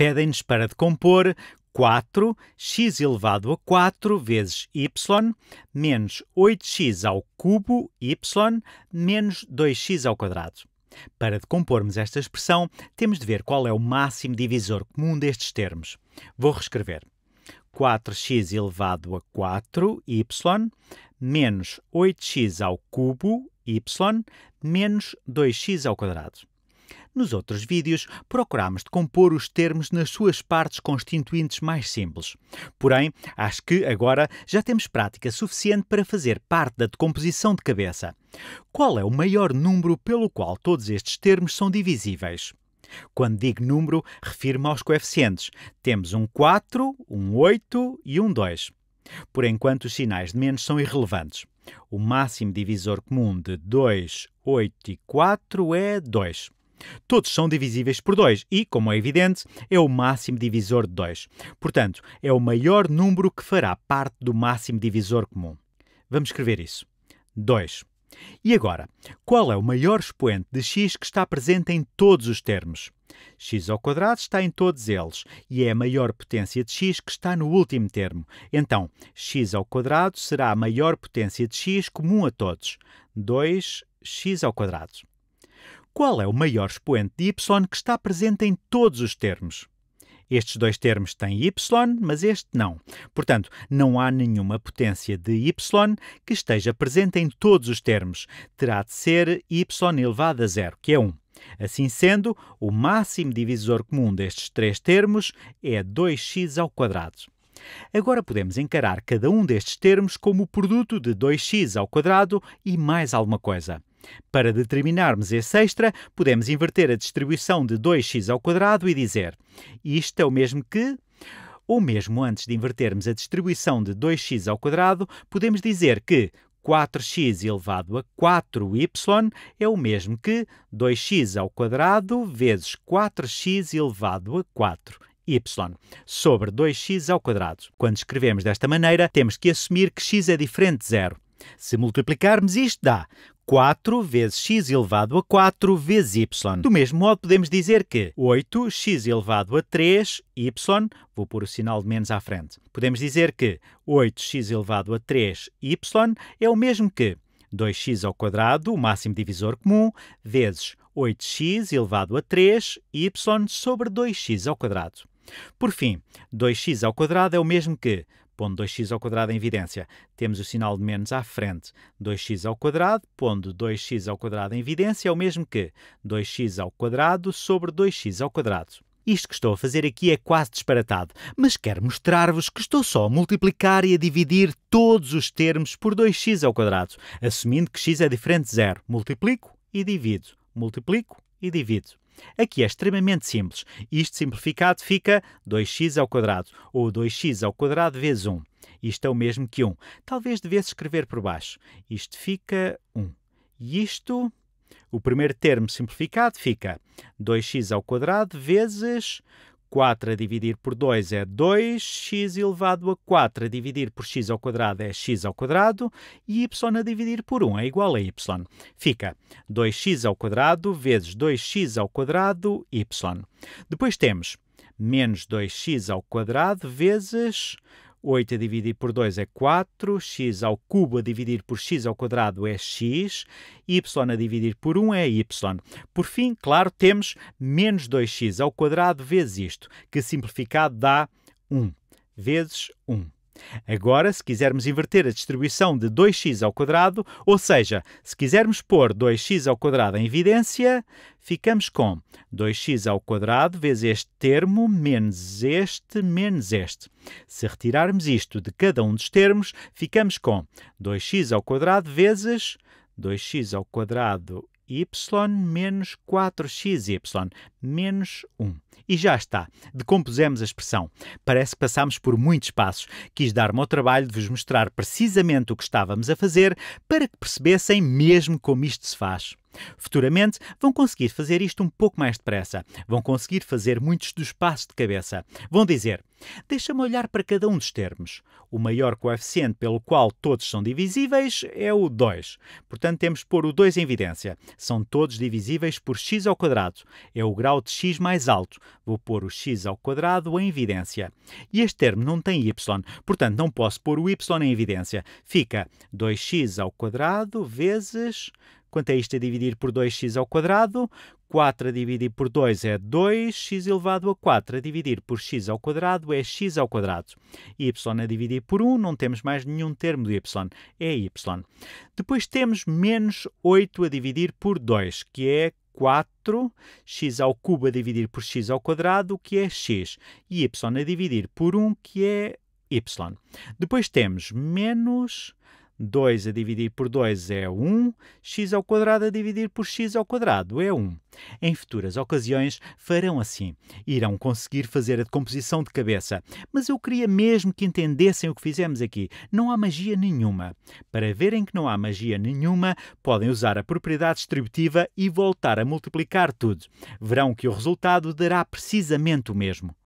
pedem-nos para decompor 4 x elevado a 4 vezes y menos 8x ao cubo y menos 2x ao quadrado. Para decompormos esta expressão, temos de ver qual é o máximo divisor comum destes termos. Vou reescrever. 4x elevado a 4y menos 8x ao cubo y menos 2x ao quadrado. Nos outros vídeos, procuramos decompor os termos nas suas partes constituintes mais simples. Porém, acho que agora já temos prática suficiente para fazer parte da decomposição de cabeça. Qual é o maior número pelo qual todos estes termos são divisíveis? Quando digo número, refiro-me aos coeficientes. Temos um 4, um 8 e um 2. Por enquanto, os sinais de menos são irrelevantes. O máximo divisor comum de 2, 8 e 4 é 2. Todos são divisíveis por 2 e, como é evidente, é o máximo divisor de 2. Portanto, é o maior número que fará parte do máximo divisor comum. Vamos escrever isso. 2. E agora, qual é o maior expoente de x que está presente em todos os termos? x ao quadrado está em todos eles e é a maior potência de x que está no último termo. Então, x ao quadrado será a maior potência de x comum a todos, 2x ao quadrado qual é o maior expoente de y que está presente em todos os termos. Estes dois termos têm y, mas este não. Portanto, não há nenhuma potência de y que esteja presente em todos os termos. Terá de ser y elevado a zero, que é 1. Assim sendo, o máximo divisor comum destes três termos é 2x ao quadrado. Agora podemos encarar cada um destes termos como o produto de 2x ao quadrado e mais alguma coisa. Para determinarmos esse extra, podemos inverter a distribuição de 2x ao quadrado e dizer isto é o mesmo que ou mesmo antes de invertermos a distribuição de 2x ao quadrado, podemos dizer que 4x elevado a 4y é o mesmo que 2x ao quadrado vezes 4x elevado a 4 y sobre 2x ao quadrado. Quando escrevemos desta maneira, temos que assumir que x é diferente de zero. Se multiplicarmos isto dá 4 vezes x elevado a 4 vezes y. Do mesmo modo, podemos dizer que 8x elevado a 3, y, vou pôr o sinal de menos à frente. Podemos dizer que 8x elevado a 3, y é o mesmo que 2x ao quadrado, o máximo divisor comum, vezes 8x elevado a 3, y sobre 2x ao quadrado. Por fim, 2x ao quadrado é o mesmo que pondo 2x ao quadrado em evidência. Temos o sinal de menos à frente. 2x ao quadrado, pondo 2x ao quadrado em evidência, é o mesmo que 2x ao quadrado sobre 2x ao quadrado. Isto que estou a fazer aqui é quase disparatado, mas quero mostrar-vos que estou só a multiplicar e a dividir todos os termos por 2x ao quadrado, assumindo que x é diferente de zero. Multiplico e divido, multiplico e divido. Aqui é extremamente simples. Isto simplificado fica 2x ao quadrado ou 2x ao quadrado vezes 1. Isto é o mesmo que 1. Talvez devesse escrever por baixo. Isto fica 1. E isto, o primeiro termo simplificado fica 2x ao quadrado vezes 4 a dividir por 2 é 2x elevado a 4 a dividir por x ao quadrado é x ao quadrado e y a dividir por 1 é igual a y. Fica 2x ao quadrado vezes 2x ao quadrado y. Depois temos menos 2x ao quadrado vezes 8 a dividir por 2 é 4, x ao cubo a dividir por x ao quadrado é x, y a dividir por 1 é y. Por fim, claro, temos menos 2x ao quadrado vezes isto, que simplificado dá 1, vezes 1. Agora, se quisermos inverter a distribuição de 2x ao quadrado, ou seja, se quisermos pôr 2x ao quadrado em evidência, ficamos com 2x ao quadrado vezes este termo menos este menos este. Se retirarmos isto de cada um dos termos, ficamos com 2x ao quadrado vezes 2x ao quadrado y menos 4xy menos 1. E já está. Decompusemos a expressão. Parece que passámos por muitos passos. Quis dar-me ao trabalho de vos mostrar precisamente o que estávamos a fazer para que percebessem mesmo como isto se faz. Futuramente vão conseguir fazer isto um pouco mais depressa, vão conseguir fazer muitos dos passos de cabeça. Vão dizer: deixa-me olhar para cada um dos termos. O maior coeficiente pelo qual todos são divisíveis é o 2. Portanto, temos de pôr o 2 em evidência. São todos divisíveis por x ao quadrado. É o grau de x mais alto. Vou pôr o x ao quadrado em evidência. E este termo não tem y, portanto não posso pôr o y em evidência. Fica 2x ao quadrado vezes Quanto a é isto, é dividir por 2x ao quadrado. 4 a dividir por 2 é 2x elevado a 4. A dividir por x ao quadrado é x ao quadrado. y a dividir por 1, não temos mais nenhum termo de y, é y. Depois temos menos 8 a dividir por 2, que é 4, x ao cubo a dividir por x ao quadrado, que é x, e y a dividir por 1, que é y. Depois temos menos 2 a dividir por 2 é 1, x ao quadrado a dividir por x ao quadrado é 1. Em futuras ocasiões farão assim. Irão conseguir fazer a decomposição de cabeça, mas eu queria mesmo que entendessem o que fizemos aqui. Não há magia nenhuma. Para verem que não há magia nenhuma, podem usar a propriedade distributiva e voltar a multiplicar tudo. Verão que o resultado dará precisamente o mesmo.